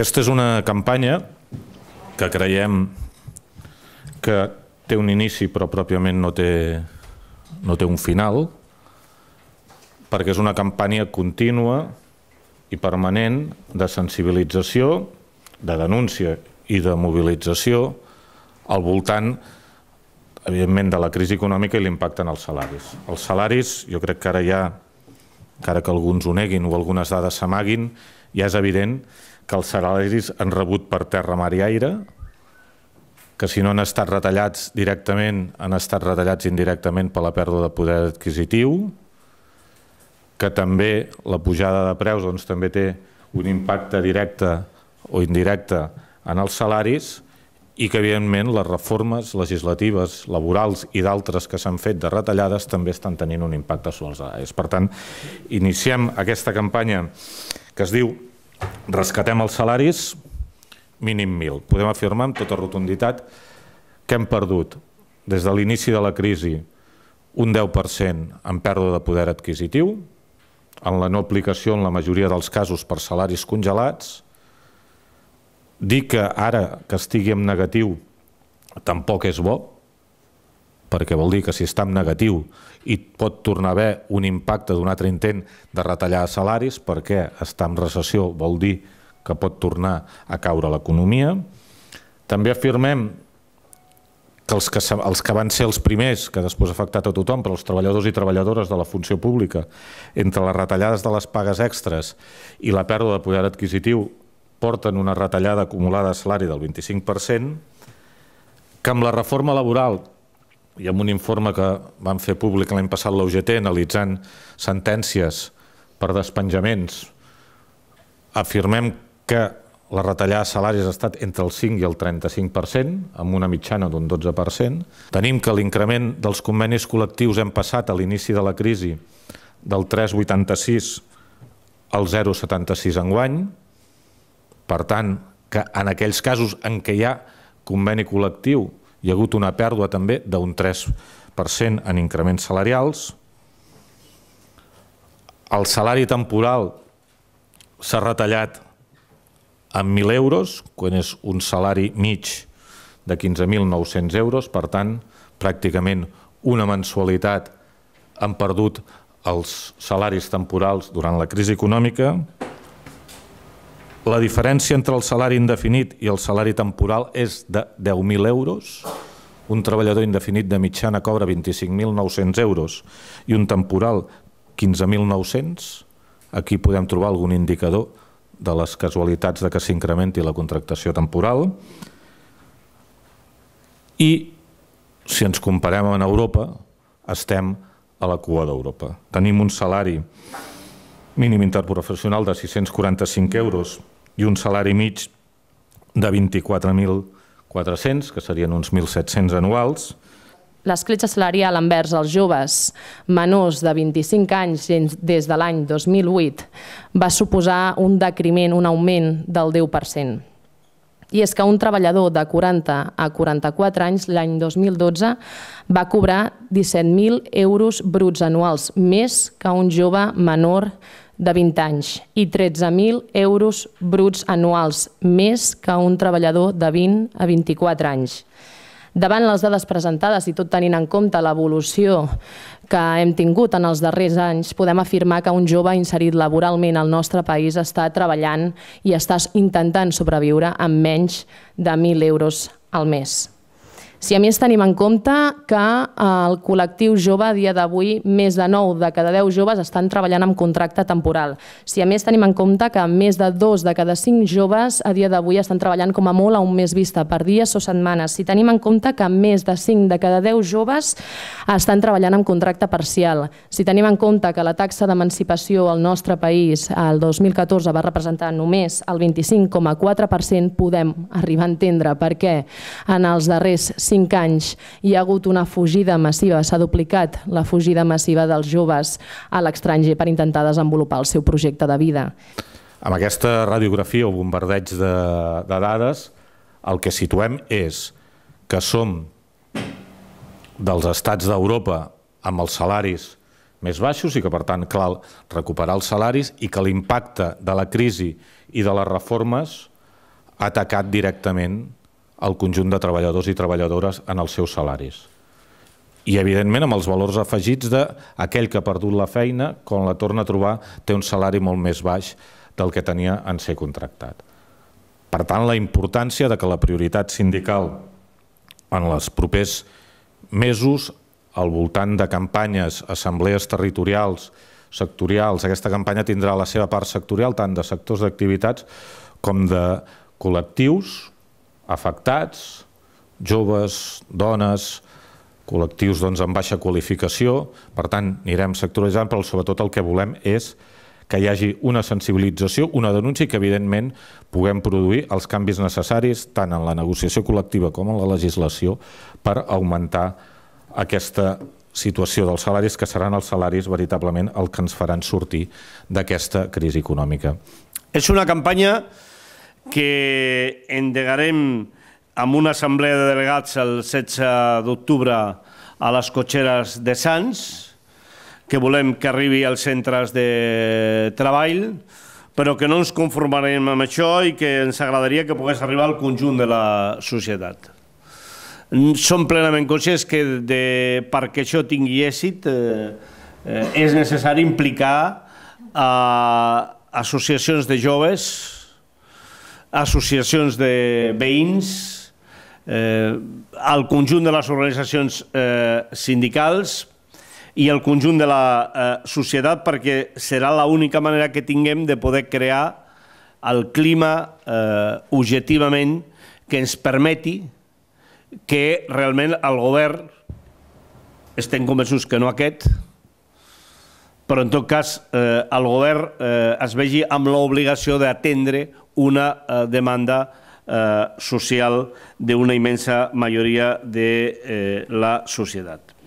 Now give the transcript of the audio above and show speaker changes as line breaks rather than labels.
Aquesta és una campanya que creiem que té un inici però pròpiament no té, no té un final, perquè és una campanya contínua i permanent de sensibilització, de denúncia i de mobilització al voltant, evidentment, de la crisi econòmica i l'impacte en els salaris. Els salaris, jo crec que ara ja, encara que alguns ho neguin o algunes dades s'amaguin, ja és evident que els salaris han rebut per terra, mar i aire, que si no han estat retallats directament, han estat retallats indirectament per la pèrdua de poder adquisitiu, que també la pujada de preus doncs, també té un impacte directe o indirecte en els salaris i que, evidentment, les reformes legislatives, laborals i d'altres que s'han fet de retallades també estan tenint un impacte sobre els salaris. Per tant, iniciem aquesta campanya que es diu rescatem els salaris, mínim 1.000. Podem afirmar amb tota rotunditat que hem perdut des de l'inici de la crisi un 10% en pèrdua de poder adquisitiu, en la no aplicació en la majoria dels casos per salaris congelats. Dir que ara que estigui en negatiu tampoc és bo, perquè vol dir que si està en negatiu i pot tornar a haver un impacte d'un altre intent de retallar salaris, perquè està en recessió vol dir que pot tornar a caure l'economia. També afirmem que els, que els que van ser els primers, que després ha afectat a tothom, però els treballadors i treballadores de la funció pública, entre les retallades de les pagues extres i la pèrdua de poder adquisitiu, porten una retallada acumulada de salari del 25%, que amb la reforma laboral i amb un informe que van fer públic l'any passat l'UGT analitzant sentències per despenjaments, afirmem que la retallada de salaris ha estat entre el 5 i el 35%, amb una mitjana d'un 12%. Tenim que l'increment dels convenis col·lectius hem passat a l'inici de la crisi del 3,86 al 0,76 guany. Per tant, que en aquells casos en què hi ha conveni col·lectiu hi ha hagut una pèrdua també d'un 3% en increments salarials. El salari temporal s'ha retallat en 1.000 euros, quan és un salari mig de 15.900 euros, per tant, pràcticament una mensualitat han perdut els salaris temporals durant la crisi econòmica. La diferència entre el salari indefinit i el salari temporal és de 10.000 euros. Un treballador indefinit de mitjana cobra 25.900 euros i un temporal 15.900. Aquí podem trobar algun indicador de les casualitats de que s'incrementi la contractació temporal. I si ens comparem amb Europa, estem a la cua d'Europa. Tenim un salari mínim interprofessional de 645 euros i un salari mig de 24.400, que serien uns 1.700 anuals,
l'escletxa salarial envers els joves menors de 25 anys des de l'any 2008 va suposar un decriment, un augment del 10%. I és que un treballador de 40 a 44 anys l'any 2012 va cobrar 17.000 euros bruts anuals més que un jove menor de de 20 anys i 13.000 euros bruts anuals, més que un treballador de 20 a 24 anys. Davant les dades presentades i tot tenint en compte l'evolució que hem tingut en els darrers anys, podem afirmar que un jove inserit laboralment al nostre país està treballant i està intentant sobreviure amb menys de 1.000 euros al mes. Si a més tenim en compte que eh, el col·lectiu jove a dia d'avui més de 9 de cada 10 joves estan treballant amb contracte temporal. Si a més tenim en compte que més de 2 de cada 5 joves a dia d'avui estan treballant com a molt a un mes vista, per dies o setmanes. Si tenim en compte que més de 5 de cada 10 joves estan treballant amb contracte parcial. Si tenim en compte que la taxa d'emancipació al nostre país el 2014 va representar només el 25,4%, podem arribar a entendre per què en els darrers 5 cinc anys hi ha hagut una fugida massiva, s'ha duplicat la fugida massiva dels joves a l'estranger per intentar desenvolupar el seu projecte de vida.
Amb aquesta radiografia o bombardeig de, de dades, el que situem és que som dels estats d'Europa amb els salaris més baixos i que, per tant, cal recuperar els salaris i que l'impacte de la crisi i de les reformes ha atacat directament el conjunt de treballadors i treballadores en els seus salaris. I, evidentment, amb els valors afegits d'aquell que ha perdut la feina, quan la torna a trobar, té un salari molt més baix del que tenia en ser contractat. Per tant, la importància de que la prioritat sindical en els propers mesos, al voltant de campanyes, assemblees territorials, sectorials, aquesta campanya tindrà la seva part sectorial, tant de sectors d'activitats com de col·lectius, afectats, joves, dones, col·lectius doncs, amb baixa qualificació, per tant, anirem sectoritzant, però sobretot el que volem és que hi hagi una sensibilització, una denúncia i que, evidentment, puguem produir els canvis necessaris tant en la negociació col·lectiva com en la legislació per augmentar aquesta situació dels salaris, que seran els salaris veritablement el que ens faran sortir d'aquesta crisi econòmica. És una campanya
que endegarem amb una assemblea de delegats el 16 d'octubre a les cotxeres de Sants, que volem que arribi als centres de treball, però que no ens conformarem amb això i que ens agradaria que pogués arribar al conjunt de la societat. Som plenament conscients que de, perquè això tingui èxit eh, eh, és necessari implicar eh, associacions de joves, associacions de veïns, eh, el conjunt de les organitzacions eh, sindicals i el conjunt de la eh, societat perquè serà l'única manera que tinguem de poder crear el clima eh, objectivament que ens permeti que realment el govern, estem convençuts que no aquest, però en tot cas eh, el govern eh, es vegi amb l'obligació d'atendre una eh, demanda eh, social de una majoria de eh, la societat.